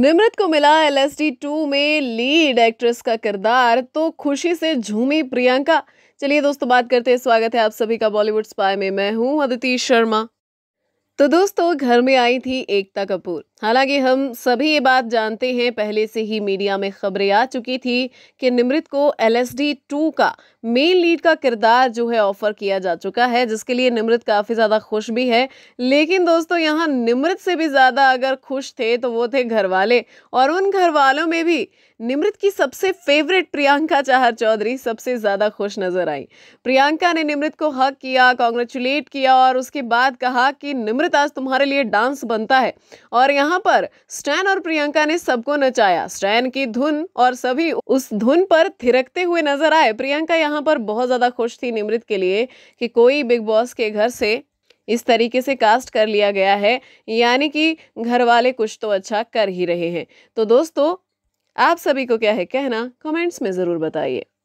निमृत को मिला L S D two में लीड एक्ट्रेस का किरदार तो खुशी से झूमी प्रियंका चलिए दोस्तों बात करते हैं स्वागत है आप सभी का बॉलीवुड स्पाई में मैं हूं अदिति शर्मा तो दोस्तों घर में आई थी एकता कपूर हालांकि हम सभी ये बात जानते हैं पहले से ही मीडिया में खबरें आ चुकी थी कि निमृत को एल एस डी टू का मेन लीड का किरदार जो है ऑफर किया जा चुका है जिसके लिए निमृत काफ़ी ज़्यादा खुश भी है लेकिन दोस्तों यहाँ निमृत से भी ज़्यादा अगर खुश थे तो वो थे घर वाले और उन घर वालों में भी निमृत की सबसे फेवरेट प्रियंका चाहर चौधरी सबसे ज़्यादा खुश नज़र आई प्रियंका ने निमृत को हक किया कॉन्ग्रेचुलेट किया और उसके बाद कहा कि निमृत आज तुम्हारे लिए डांस बनता है और यहाँ जहां पर स्टैन और प्रियंका ने सबको नचाया स्टैन की धुन और सभी उस धुन पर थिरकते हुए नजर आए प्रियंका यहां पर बहुत ज़्यादा खुश थी निमृत के लिए कि कोई बिग बॉस के घर से इस तरीके से कास्ट कर लिया गया है यानी कि घर वाले कुछ तो अच्छा कर ही रहे हैं तो दोस्तों आप सभी को क्या है कहना कमेंट्स में ज़रूर बताइए